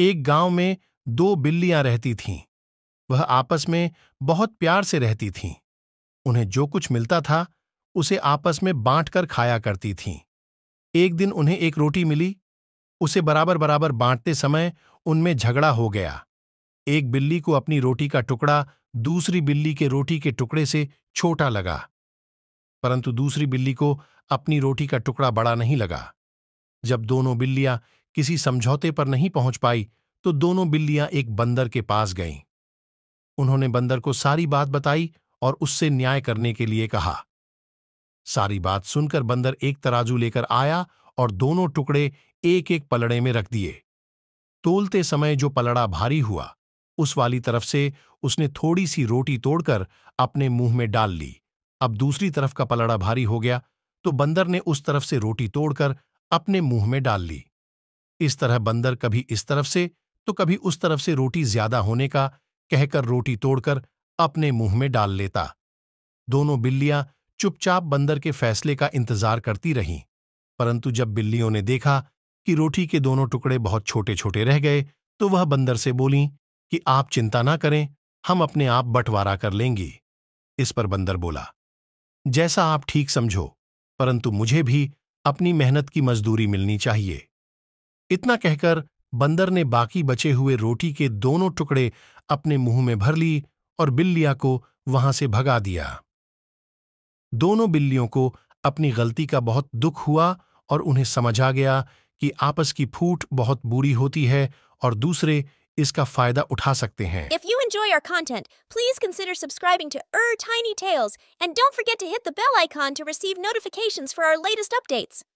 एक गांव में दो बिल्लियां रहती थीं वह आपस में बहुत प्यार से रहती थीं उन्हें जो कुछ मिलता था उसे आपस में बांटकर खाया करती थीं एक दिन उन्हें एक रोटी मिली उसे बराबर बराबर बांटते समय उनमें झगड़ा हो गया एक बिल्ली को अपनी रोटी का टुकड़ा दूसरी बिल्ली के रोटी के टुकड़े से छोटा लगा परंतु दूसरी बिल्ली को अपनी रोटी का टुकड़ा बड़ा नहीं लगा जब दोनों बिल्लियां किसी समझौते पर नहीं पहुंच पाई तो दोनों बिल्लियां एक बंदर के पास गईं उन्होंने बंदर को सारी बात बताई और उससे न्याय करने के लिए कहा सारी बात सुनकर बंदर एक तराजू लेकर आया और दोनों टुकड़े एक एक पलड़े में रख दिए तोलते समय जो पलड़ा भारी हुआ उस वाली तरफ से उसने थोड़ी सी रोटी तोड़कर अपने मुंह में डाल ली अब दूसरी तरफ का पलड़ा भारी हो गया तो बंदर ने उस तरफ से रोटी तोड़कर अपने मुंह में डाल ली इस तरह बंदर कभी इस तरफ से तो कभी उस तरफ से रोटी ज्यादा होने का कहकर रोटी तोड़कर अपने मुंह में डाल लेता दोनों बिल्लियां चुपचाप बंदर के फैसले का इंतजार करती रहीं परंतु जब बिल्लियों ने देखा कि रोटी के दोनों टुकड़े बहुत छोटे छोटे रह गए तो वह बंदर से बोली कि आप चिंता ना करें हम अपने आप बंटवारा कर लेंगी इस पर बंदर बोला जैसा आप ठीक समझो परंतु मुझे भी अपनी मेहनत की मजदूरी मिलनी चाहिए इतना कहकर बंदर ने बाकी बचे हुए रोटी के दोनों टुकड़े अपने मुंह में भर ली और बिल्लिया को वहां से भगा दिया दोनों बिल्लियों को अपनी गलती का बहुत दुख हुआ और उन्हें समझ आ गया कि आपस की फूट बहुत बुरी होती है और दूसरे इसका फायदा उठा सकते हैं if you enjoy our content please consider subscribing to our Tiny Tales and don't forget to hit the bell icon to receive notifications for our latest updates